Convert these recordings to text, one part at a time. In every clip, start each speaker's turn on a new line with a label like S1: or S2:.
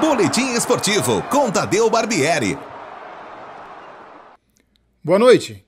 S1: Boletim Esportivo com Tadeu Barbieri. Boa noite.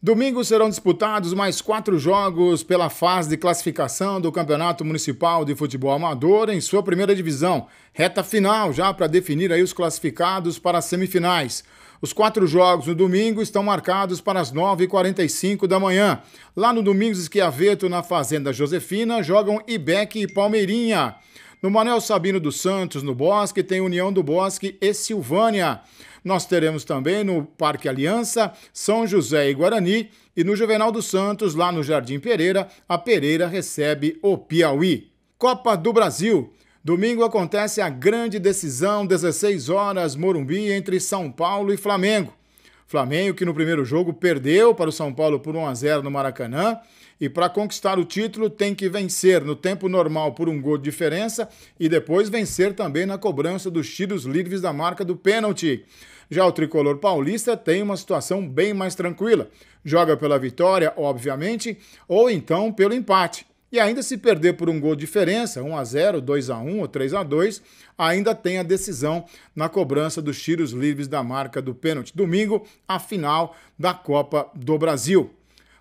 S1: Domingo serão disputados mais quatro jogos pela fase de classificação do Campeonato Municipal de Futebol Amador em sua primeira divisão. Reta final já para definir aí os classificados para as semifinais. Os quatro jogos no domingo estão marcados para as 9h45 da manhã. Lá no Domingos Esquiaveto, na Fazenda Josefina, jogam Ibeque e Palmeirinha. No Manuel Sabino dos Santos, no Bosque, tem União do Bosque e Silvânia. Nós teremos também no Parque Aliança, São José e Guarani. E no Juvenal dos Santos, lá no Jardim Pereira, a Pereira recebe o Piauí. Copa do Brasil. Domingo acontece a grande decisão, 16 horas, Morumbi, entre São Paulo e Flamengo. Flamengo, que no primeiro jogo perdeu para o São Paulo por 1 a 0 no Maracanã. E para conquistar o título, tem que vencer no tempo normal por um gol de diferença e depois vencer também na cobrança dos tiros livres da marca do pênalti. Já o tricolor paulista tem uma situação bem mais tranquila. Joga pela vitória, obviamente, ou então pelo empate. E ainda se perder por um gol de diferença, 1 a 0, 2 a 1 ou 3 a 2, ainda tem a decisão na cobrança dos tiros livres da marca do pênalti. Domingo, a final da Copa do Brasil.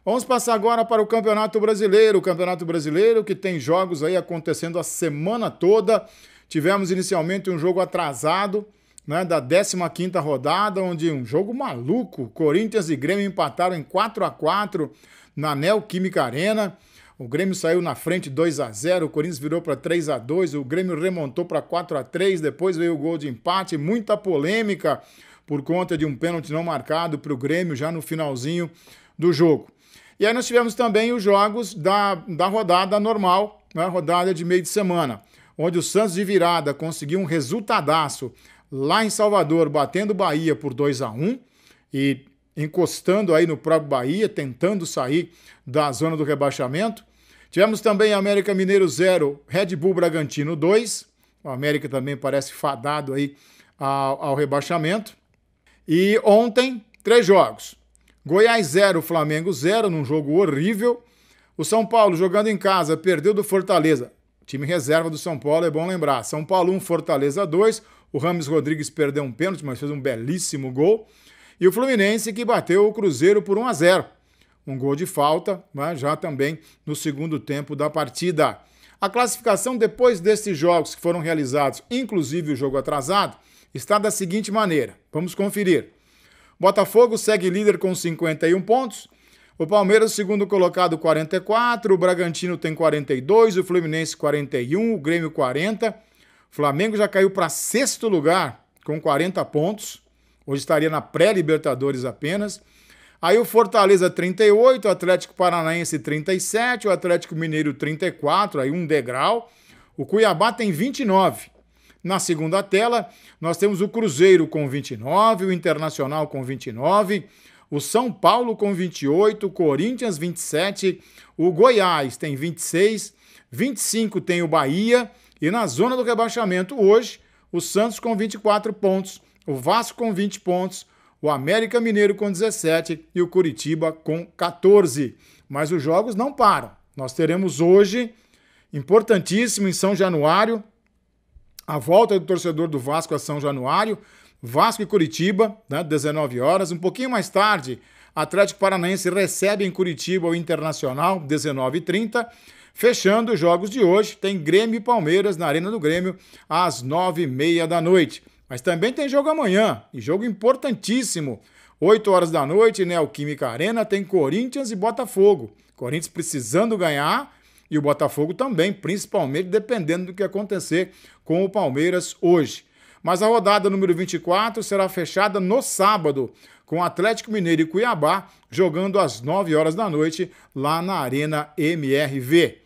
S1: Vamos passar agora para o Campeonato Brasileiro. O Campeonato Brasileiro que tem jogos aí acontecendo a semana toda. Tivemos inicialmente um jogo atrasado, né, da 15ª rodada, onde um jogo maluco, Corinthians e Grêmio empataram em 4 a 4 na Neoquímica Arena. O Grêmio saiu na frente 2 a 0, o Corinthians virou para 3 a 2, o Grêmio remontou para 4 a 3, depois veio o gol de empate, muita polêmica por conta de um pênalti não marcado para o Grêmio já no finalzinho do jogo. E aí nós tivemos também os jogos da, da rodada normal, né, rodada de meio de semana, onde o Santos de virada conseguiu um resultadaço lá em Salvador, batendo o Bahia por 2 a 1 e encostando aí no próprio Bahia, tentando sair da zona do rebaixamento. Tivemos também América Mineiro 0, Red Bull Bragantino 2. O América também parece fadado aí ao, ao rebaixamento. E ontem, três jogos. Goiás 0, Flamengo 0, num jogo horrível. O São Paulo, jogando em casa, perdeu do Fortaleza. Time reserva do São Paulo, é bom lembrar. São Paulo 1, um, Fortaleza 2. O Rames Rodrigues perdeu um pênalti, mas fez um belíssimo gol. E o Fluminense, que bateu o Cruzeiro por 1 a 0 um gol de falta, né, já também no segundo tempo da partida. A classificação depois desses jogos que foram realizados, inclusive o jogo atrasado, está da seguinte maneira. Vamos conferir. Botafogo segue líder com 51 pontos. O Palmeiras, segundo colocado, 44. O Bragantino tem 42. O Fluminense, 41. O Grêmio, 40. O Flamengo já caiu para sexto lugar com 40 pontos. Hoje estaria na pré-Libertadores apenas. Aí o Fortaleza 38, o Atlético Paranaense 37, o Atlético Mineiro 34, aí um degrau. O Cuiabá tem 29. Na segunda tela, nós temos o Cruzeiro com 29, o Internacional com 29, o São Paulo com 28, o Corinthians 27, o Goiás tem 26, 25 tem o Bahia e na zona do rebaixamento hoje, o Santos com 24 pontos, o Vasco com 20 pontos, o América Mineiro com 17 e o Curitiba com 14. Mas os jogos não param. Nós teremos hoje, importantíssimo em São Januário, a volta do torcedor do Vasco a São Januário, Vasco e Curitiba, né, 19 horas. Um pouquinho mais tarde, Atlético Paranaense recebe em Curitiba o Internacional, 19h30. Fechando os jogos de hoje, tem Grêmio e Palmeiras na Arena do Grêmio, às 9h30 da noite. Mas também tem jogo amanhã, e jogo importantíssimo. 8 horas da noite, Neoquímica Arena, tem Corinthians e Botafogo. Corinthians precisando ganhar e o Botafogo também, principalmente dependendo do que acontecer com o Palmeiras hoje. Mas a rodada número 24 será fechada no sábado, com Atlético Mineiro e Cuiabá jogando às 9 horas da noite lá na Arena MRV.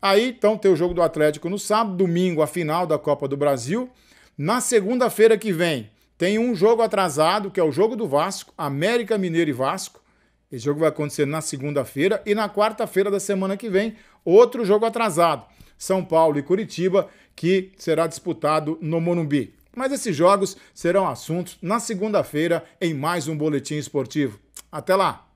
S1: Aí então tem o jogo do Atlético no sábado, domingo a final da Copa do Brasil na segunda-feira que vem, tem um jogo atrasado, que é o jogo do Vasco, América Mineiro e Vasco. Esse jogo vai acontecer na segunda-feira e na quarta-feira da semana que vem, outro jogo atrasado, São Paulo e Curitiba, que será disputado no Morumbi. Mas esses jogos serão assuntos na segunda-feira em mais um boletim esportivo. Até lá.